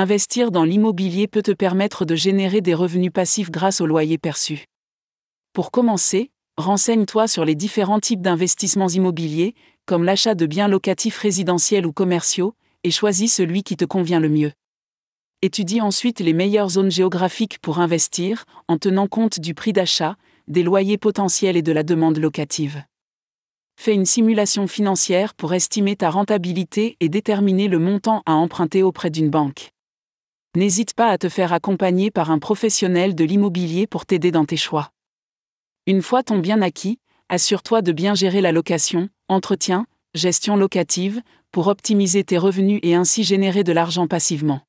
Investir dans l'immobilier peut te permettre de générer des revenus passifs grâce aux loyers perçus. Pour commencer, renseigne-toi sur les différents types d'investissements immobiliers, comme l'achat de biens locatifs résidentiels ou commerciaux, et choisis celui qui te convient le mieux. Étudie ensuite les meilleures zones géographiques pour investir, en tenant compte du prix d'achat, des loyers potentiels et de la demande locative. Fais une simulation financière pour estimer ta rentabilité et déterminer le montant à emprunter auprès d'une banque. N'hésite pas à te faire accompagner par un professionnel de l'immobilier pour t'aider dans tes choix. Une fois ton bien acquis, assure-toi de bien gérer la location, entretien, gestion locative, pour optimiser tes revenus et ainsi générer de l'argent passivement.